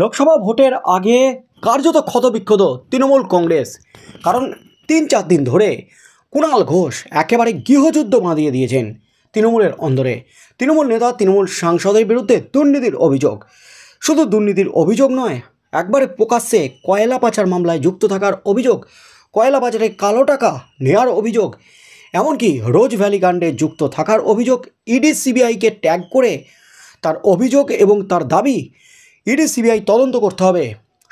লোকসভা ভোটের আগে কার্যত ক্ষতবিক্ষত তৃণমূল কংগ্রেস কারণ তিন চার দিন ধরে কুণাল ঘোষ একেবারে গৃহযুদ্ধ বাঁধিয়ে দিয়েছেন তৃণমূলের অন্দরে তৃণমূল নেতা তৃণমূল সাংসদের বিরুদ্ধে দুর্নীতির অভিযোগ শুধু দুর্নীতির অভিযোগ নয় একবারে প্রকাশ্যে কয়লা পাচার মামলায় যুক্ত থাকার অভিযোগ কয়লা পাচারে কালো টাকা নেয়ার অভিযোগ এমনকি রোজ ভ্যালি কাণ্ডে যুক্ত থাকার অভিযোগ ইডি সিবিআইকে ট্যাগ করে তার অভিযোগ এবং তার দাবি ইডি সিবিআই তদন্ত করতে হবে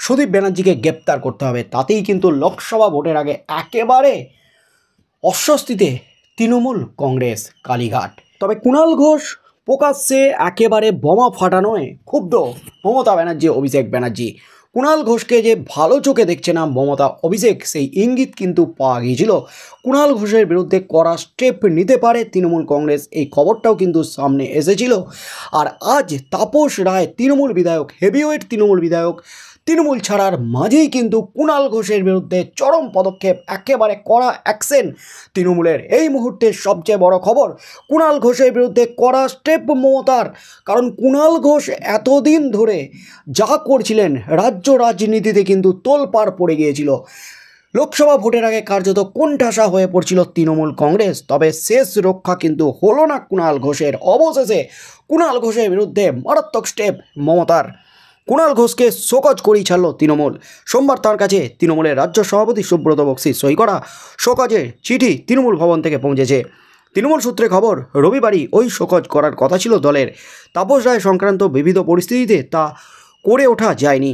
সুদীপ ব্যানার্জিকে গ্রেপ্তার করতে হবে তাতেই কিন্তু লোকসভা ভোটের আগে একেবারে অস্বস্তিতে তৃণমূল কংগ্রেস কালীঘাট তবে কুণাল ঘোষ প্রকাশ্যে একেবারে বোমা ফাটানোয় ক্ষুব্ধ মমতা ব্যানার্জি অভিষেক ব্যানার্জি কুণাল ঘোষকে যে ভালো চোখে দেখছে না মমতা অভিষেক সেই ইঙ্গিত কিন্তু পাওয়া গিয়েছিল কুণাল ঘোষের বিরুদ্ধে করা স্টেপ নিতে পারে তৃণমূল কংগ্রেস এই খবরটাও কিন্তু সামনে এসেছিল আর আজ তাপস রায় তৃণমূল বিধায়ক হেভিওয়েট তৃণমূল বিধায়ক তৃণমূল ছাড়ার মাঝেই কিন্তু কুণাল ঘোষের বিরুদ্ধে চরম পদক্ষেপ একেবারে কড়া অ্যাকশন তৃণমূলের এই মুহূর্তে সবচেয়ে বড় খবর কুণাল ঘোষের বিরুদ্ধে কড়া স্টেপ মমতার কারণ কুণাল ঘোষ এতদিন ধরে যা করছিলেন রাজ্য রাজনীতিতে কিন্তু তোলপাড় পড়ে গিয়েছিল লোকসভা ভোটের আগে কার্যত কোণঠাসা হয়ে পড়ছিল তৃণমূল কংগ্রেস তবে শেষ রক্ষা কিন্তু হলো না কুণাল ঘোষের অবশেষে কুণাল ঘোষের বিরুদ্ধে মারাত্মক স্টেপ মমতার কুণাল ঘোষকে শোকজ করেই ছাড়ল তৃণমূল সোমবার তার কাছে তৃণমূলের রাজ্য সভাপতি সুব্রত বক্সি সই করা শোকজের চিঠি তৃণমূল ভবন থেকে পৌঁছেছে তৃণমূল সূত্রে খবর রবিবারই ওই শোকজ করার কথা ছিল দলের তাপস রায় সংক্রান্ত বিবিধ পরিস্থিতিতে তা করে ওঠা যায়নি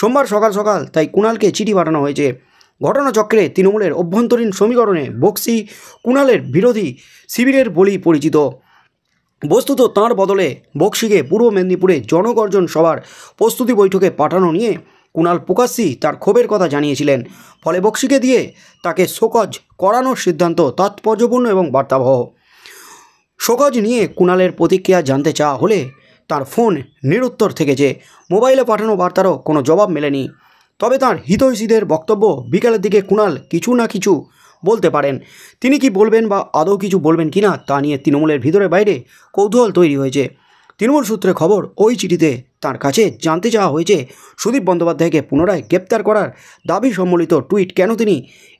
সোমবার সকাল সকাল তাই কুণালকে চিঠি পাঠানো হয়েছে ঘটনাচক্রে তৃণমূলের অভ্যন্তরীণ সমীকরণে বক্সি কুণালের বিরোধী শিবিরের বলেই পরিচিত বস্তুত তাঁর বদলে বক্সিকে পূর্ব মেদিনীপুরে জনগর্জন সভার প্রস্তুতি বৈঠকে পাঠানো নিয়ে কুণাল প্রকাশ্যি তার ক্ষোভের কথা জানিয়েছিলেন ফলে বক্সিকে দিয়ে তাকে শোকজ করানোর সিদ্ধান্ত তাৎপর্যপূর্ণ এবং বার্তাবহ শোকজ নিয়ে কুণালের প্রতিক্রিয়া জানতে চাওয়া হলে তার ফোন নিরুত্তর থেকেছে মোবাইলে পাঠানো বার্তারও কোনো জবাব মেলেনি তবে তার হিতৈষীদের বক্তব্য বিকালের দিকে কুণাল কিছু না কিছু বলতে পারেন তিনি কি বলবেন বা আদৌ কিছু বলবেন কি না তা নিয়ে তৃণমূলের ভিতরে বাইরে কৌতূহল তৈরি হয়েছে তৃণমূল সূত্রে খবর ওই চিঠিতে তার কাছে জানতে চাওয়া হয়েছে সুদীপ বন্দ্যোপাধ্যায়কে পুনরায় গ্রেপ্তার করার দাবি সম্বলিত টুইট কেন তিনি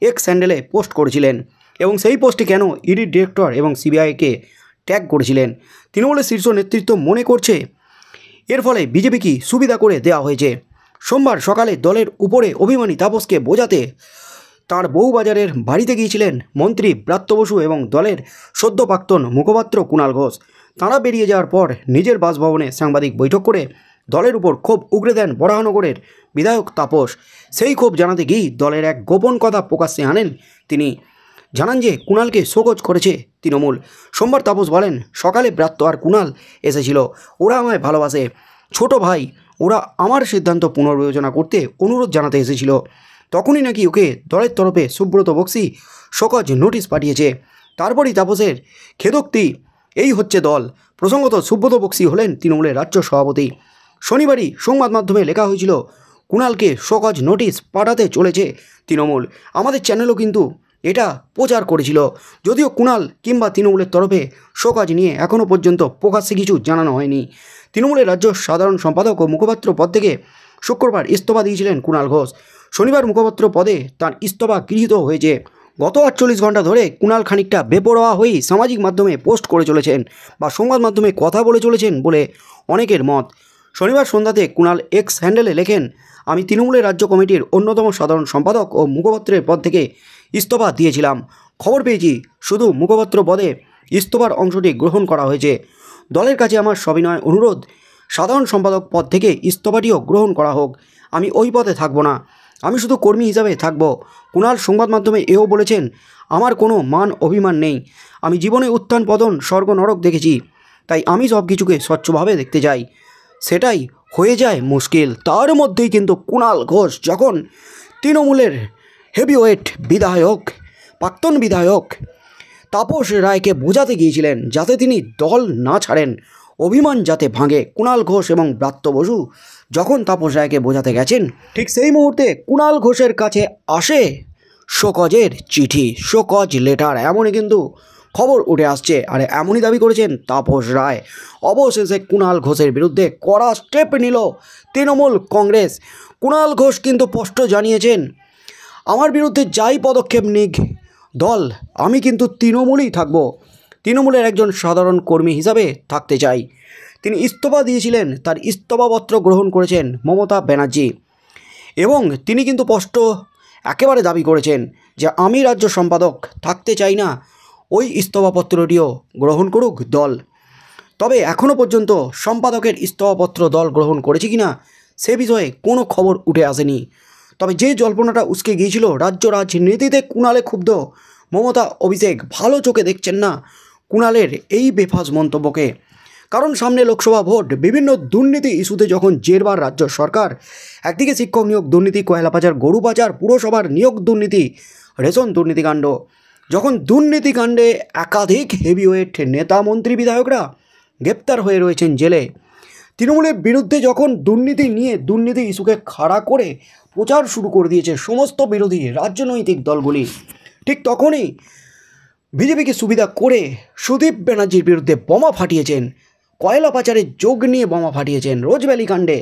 এক স্যান্ডেলে পোস্ট করেছিলেন এবং সেই পোস্টে কেন ইডি e ডিরেক্টর এবং সিবিআইকে ট্যাগ করেছিলেন তৃণমূলের শীর্ষ নেতৃত্ব মনে করছে এর ফলে বিজেপি কি সুবিধা করে দেওয়া হয়েছে সোমবার সকালে দলের উপরে অভিমানী তাপসকে বোঝাতে তার বউবাজারের বাড়িতে গিয়েছিলেন মন্ত্রী ব্রাত্য বসু এবং দলের সদ্য প্রাক্তন মুখপাত্র কুণাল ঘোষ তাঁরা বেরিয়ে যাওয়ার পর নিজের বাসভবনে সাংবাদিক বৈঠক করে দলের উপর ক্ষোভ উগড়ে দেন বরাহনগরের বিধায়ক তাপস সেই ক্ষোভ জানাতে গিয়েই দলের এক গোপন কথা প্রকাশ্যে আনেন তিনি জানান যে কুণালকে শোকজ করেছে তৃণমূল সোমবার তাপস বলেন সকালে ব্রাত্য আর কুণাল এসেছিল ওরা আমায় ভালোবাসে ছোট ভাই ওরা আমার সিদ্ধান্ত পুনর্বিবেচনা করতে অনুরোধ জানাতে এসেছিল তখনই নাকি ওকে দলের তরফে সুব্রত বক্সি শোকজ নোটিশ পাঠিয়েছে তারপরই তাপসের খেদোক্তি এই হচ্ছে দল প্রসঙ্গত সুব্রত বক্সি হলেন তৃণমূলের রাজ্য সভাপতি শনিবারই সংবাদ মাধ্যমে লেখা হয়েছিল কুণালকে শোকজ নোটিশ পাঠাতে চলেছে তৃণমূল আমাদের চ্যানেলও কিন্তু এটা প্রচার করেছিল যদিও কুণাল কিংবা তৃণমূলের তরফে শোকাজ নিয়ে এখনও পর্যন্ত প্রকাশ্যে কিছু জানানো হয়নি তৃণমূলের রাজ্য সাধারণ সম্পাদক ও মুখপাত্র পদ থেকে শুক্রবার ইস্তফা দিয়েছিলেন কুণাল ঘোষ শনিবার মুখপাত্র পদে তার ইস্তফা গৃহীত হয়েছে গত আটচল্লিশ ঘন্টা ধরে কুণাল খানিকটা বেপরোয়া হয়েই সামাজিক মাধ্যমে পোস্ট করে চলেছেন বা সংবাদ মাধ্যমে কথা বলে চলেছেন বলে অনেকের মত শনিবার সন্ধ্যাতে কুণাল এক্স হ্যান্ডেলে লেখেন আমি তৃণমূলের রাজ্য কমিটির অন্যতম সাধারণ সম্পাদক ও মুখপাত্রের পদ থেকে ইস্তফা দিয়েছিলাম খবর পেয়েছি শুধু মুখপাত্র পদে ইস্তফার অংশটি গ্রহণ করা হয়েছে দলের কাছে আমার সবিনয় অনুরোধ সাধারণ সম্পাদক পদ থেকে ইস্তফাটিও গ্রহণ করা হোক আমি ওই পদে থাকব না আমি শুধু কর্মী হিসাবে থাকব কুণাল সংবাদ মাধ্যমে এও বলেছেন আমার কোনো মান অভিমান নেই আমি জীবনে উত্থান পতন স্বর্গ নরক দেখেছি তাই আমি সব কিছুকে স্বচ্ছভাবে দেখতে যাই সেটাই হয়ে যায় মুশকিল তার মধ্যেই কিন্তু কুণাল ঘোষ যখন তৃণমূলের হেভিওয়েট বিধায়ক প্রাক্তন বিধায়ক তাপস রায়কে বোঝাতে গিয়েছিলেন যাতে তিনি দল না ছাড়েন অভিমান যাতে ভাঙে কুণাল ঘোষ এবং ব্রাত্য বসু যখন তাপস রায়কে বোঝাতে গেছেন ঠিক সেই মুহূর্তে কুণাল ঘোষের কাছে আসে শোকজের চিঠি শোকজ লেটার এমনই কিন্তু খবর উঠে আসছে আর এমনই দাবি করেছেন তাপস রায় অবশেষে কুণাল ঘোষের বিরুদ্ধে কড়া স্টেপ নিল তৃণমূল কংগ্রেস কুণাল ঘোষ কিন্তু স্পষ্ট জানিয়েছেন আমার বিরুদ্ধে যাই পদক্ষেপ নিক দল আমি কিন্তু তৃণমূলই থাকবো তৃণমূলের একজন সাধারণ কর্মী হিসাবে থাকতে চাই তিনি ইস্তফা দিয়েছিলেন তার ইস্তফাপত্র গ্রহণ করেছেন মমতা ব্যানার্জি এবং তিনি কিন্তু স্পষ্ট একেবারে দাবি করেছেন যে আমি রাজ্য সম্পাদক থাকতে চাই না ওই ইস্তফাপত্রটিও গ্রহণ করুক দল তবে এখনও পর্যন্ত সম্পাদকের ইস্তফাপত্র দল গ্রহণ করেছে কি না সে বিষয়ে কোনো খবর উঠে আসেনি তবে যে জল্পনাটা উসকে গিয়েছিল রাজ্য রাজনীতিতে কুণালে ক্ষুব্ধ মমতা অভিষেক ভালো চোখে দেখছেন না কুণালের এই বেফাজ মন্তব্যকে কারণ সামনে লোকসভা ভোট বিভিন্ন দুর্নীতি ইস্যুতে যখন জেরবার রাজ্য সরকার একদিকে শিক্ষক নিয়োগ দুর্নীতি কয়লা গরুবাজার গরু পুরসভার নিয়োগ দুর্নীতি রেশন দুর্নীতিকাণ্ড যখন দুর্নীতিকাণ্ডে একাধিক হেভিওয়েট নেতা মন্ত্রী বিধায়করা গ্রেপ্তার হয়ে রয়েছেন জেলে তৃণমূলের বিরুদ্ধে যখন দুর্নীতি নিয়ে দুর্নীতি ইস্যুকে খাড়া করে প্রচার শুরু করে দিয়েছে সমস্ত বিরোধী রাজনৈতিক দলগুলি ঠিক তখনই বিজেপিকে সুবিধা করে সুদীপ ব্যানার্জির বিরুদ্ধে বোমা ফাটিয়েছেন কয়লা পাচারের যোগ নিয়ে বোমা ফাটিয়েছেন রোজভ্যালি কাণ্ডে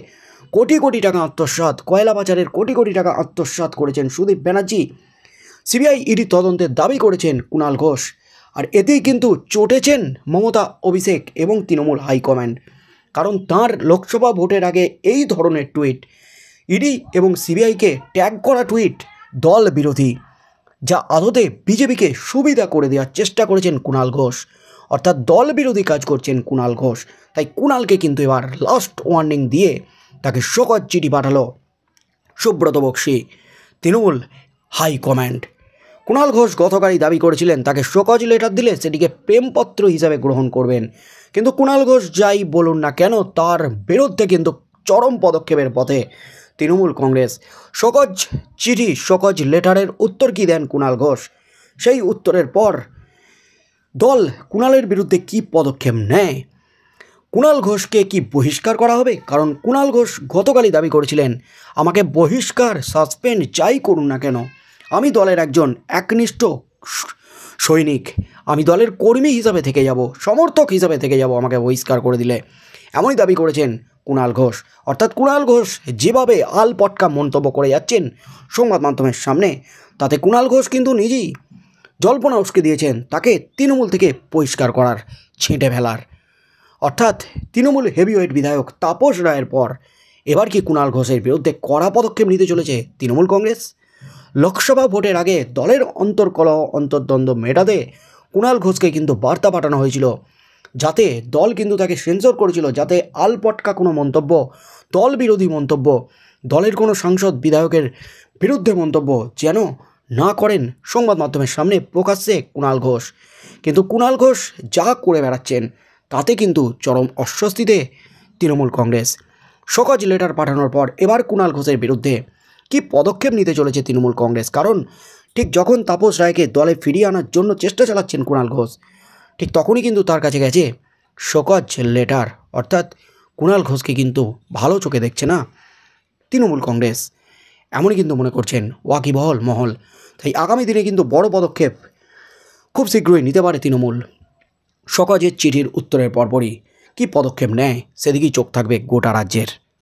কোটি কোটি টাকা আত্মসাত কয়লা পাচারের কোটি কোটি টাকা আত্মসাত করেছেন সুদীপ ব্যানার্জি সিবিআই ইডি তদন্তের দাবি করেছেন কুণাল ঘোষ আর এতেই কিন্তু চটেছেন মমতা অভিষেক এবং তৃণমূল হাইকম্যান্ড কারণ তার লোকসভা ভোটের আগে এই ধরনের টুইট ইডি এবং সিবিআইকে ট্যাগ করা টুইট দল বিরোধী যা আদতে বিজেপিকে সুবিধা করে দেওয়ার চেষ্টা করেছেন কুণাল ঘোষ অর্থাৎ দল বিরোধী কাজ করছেন কুণাল ঘোষ তাই কুণালকে কিন্তু এবার লাস্ট ওয়ার্নিং দিয়ে তাকে শোকজ চিঠি পাঠালো সুব্রত বক্সি তৃণমূল হাইকম্যান্ড কুণাল ঘোষ গতকালই দাবি করেছিলেন তাকে শোকজ লেটার দিলে সেটিকে প্রেমপত্র হিসাবে গ্রহণ করবেন কিন্তু কুণাল ঘোষ যাই বলুন না কেন তার বিরুদ্ধে কিন্তু চরম পদক্ষেপের পথে তৃণমূল কংগ্রেস সকজ চিঠি সকজ লেটারের উত্তর কি দেন কুণাল ঘোষ সেই উত্তরের পর দল কুণালের বিরুদ্ধে কি পদক্ষেপ নেয় কুণাল ঘোষকে কি বহিষ্কার করা হবে কারণ কুণাল ঘোষ গতকালই দাবি করেছিলেন আমাকে বহিষ্কার সাসপেন্ড যাই করুন না কেন আমি দলের একজন একনিষ্ঠ সৈনিক আমি দলের কর্মী হিসাবে থেকে যাব সমর্থক হিসাবে থেকে যাব আমাকে বহিষ্কার করে দিলে এমনই দাবি করেছেন কুণাল ঘোষ অর্থাৎ কুণাল ঘোষ যেভাবে আল পটকা মন্তব্য করে যাচ্ছেন সংবাদ মাধ্যমের সামনে তাতে কুণাল ঘোষ কিন্তু নিজেই জল্পনা উস্কে দিয়েছেন তাকে তৃণমূল থেকে পরিষ্কার করার ছেঁটে ফেলার অর্থাৎ তৃণমূল হেভিওয়েট বিধায়ক তাপস রায়ের পর এবার কি কুণাল ঘোষের বিরুদ্ধে কড়া পদক্ষেপ নিতে চলেছে তৃণমূল কংগ্রেস লোকসভা ভোটের আগে দলের অন্তর্কলহ অন্তর্দ্বন্দ্ব মেটাতে কুণাল ঘোষকে কিন্তু বার্তা পাঠানো হয়েছিল যাতে দল কিন্তু তাকে সেন্সর করেছিল যাতে আলপটকা কোনো মন্তব্য দল বিরোধী মন্তব্য দলের কোনো সাংসদ বিধায়কের বিরুদ্ধে মন্তব্য যেন না করেন সংবাদ মাধ্যমের সামনে প্রকাশ্যে কুণাল ঘোষ কিন্তু কুণাল ঘোষ যা করে বেড়াচ্ছেন তাতে কিন্তু চরম অস্বস্তিতে তৃণমূল কংগ্রেস সকজ লেটার পাঠানোর পর এবার কুণাল ঘোষের বিরুদ্ধে কি পদক্ষেপ নিতে চলেছে তৃণমূল কংগ্রেস কারণ ঠিক যখন তাপস রায়কে দলে ফিরিয়ে আনার জন্য চেষ্টা চালাচ্ছেন কুণাল ঘোষ ঠিক তখনই কিন্তু তার কাছে গেছে শোকজ লেটার অর্থাৎ কুণাল ঘোষকে কিন্তু ভালো চোখে দেখছে না তৃণমূল কংগ্রেস এমনই কিন্তু মনে করছেন ওয়াকিবহল মহল তাই আগামী দিনে কিন্তু বড় পদক্ষেপ খুব শীঘ্রই নিতে পারে তৃণমূল শকজের চিঠির উত্তরের পরপরই কী পদক্ষেপ নেয় সেদিকেই চোখ থাকবে গোটা রাজ্যের